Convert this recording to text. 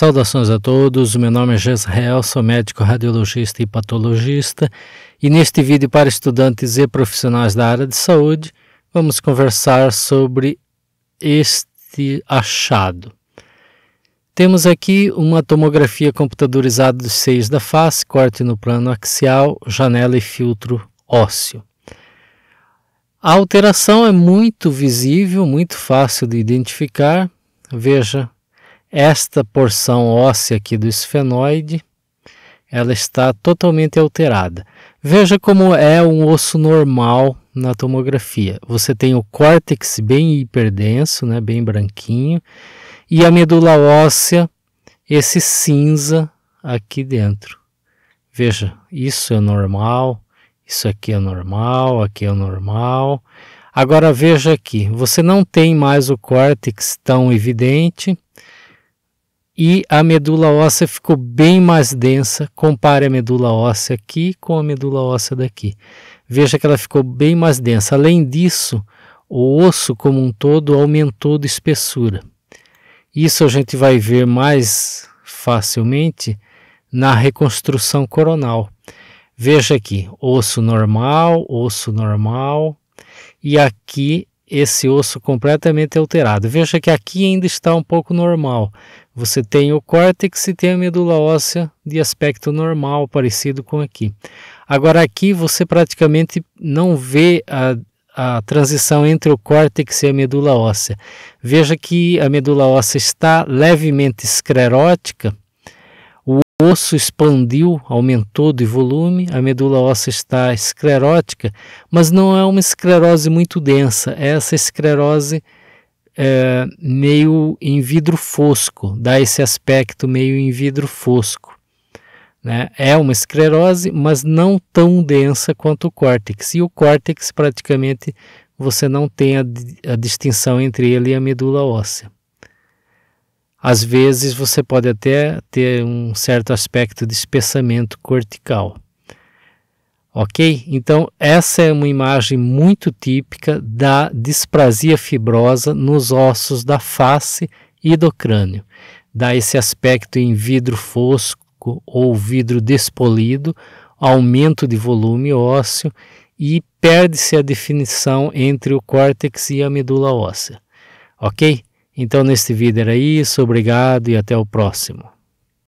Saudações a todos, meu nome é Jezreel, sou médico radiologista e patologista e neste vídeo para estudantes e profissionais da área de saúde vamos conversar sobre este achado. Temos aqui uma tomografia computadorizada dos seios da face, corte no plano axial, janela e filtro ósseo. A alteração é muito visível, muito fácil de identificar. Veja esta porção óssea aqui do esfenoide, ela está totalmente alterada. Veja como é um osso normal na tomografia. Você tem o córtex bem hiperdenso, né, bem branquinho, e a medula óssea, esse cinza aqui dentro. Veja, isso é normal, isso aqui é normal, aqui é normal. Agora veja aqui, você não tem mais o córtex tão evidente, e a medula óssea ficou bem mais densa. Compare a medula óssea aqui com a medula óssea daqui. Veja que ela ficou bem mais densa. Além disso, o osso como um todo aumentou de espessura. Isso a gente vai ver mais facilmente na reconstrução coronal. Veja aqui, osso normal, osso normal, e aqui esse osso completamente alterado. Veja que aqui ainda está um pouco normal, você tem o córtex e tem a medula óssea de aspecto normal, parecido com aqui. Agora, aqui você praticamente não vê a, a transição entre o córtex e a medula óssea. Veja que a medula óssea está levemente esclerótica, o osso expandiu, aumentou de volume, a medula óssea está esclerótica, mas não é uma esclerose muito densa, é essa esclerose é, meio em vidro fosco, dá esse aspecto meio em vidro fosco. Né? É uma esclerose, mas não tão densa quanto o córtex. E o córtex, praticamente, você não tem a, a distinção entre ele e a medula óssea. Às vezes, você pode até ter um certo aspecto de espessamento cortical ok? Então, essa é uma imagem muito típica da displasia fibrosa nos ossos da face e do crânio. Dá esse aspecto em vidro fosco ou vidro despolido, aumento de volume ósseo e perde-se a definição entre o córtex e a medula óssea. Ok? Então, neste vídeo era isso, obrigado e até o próximo.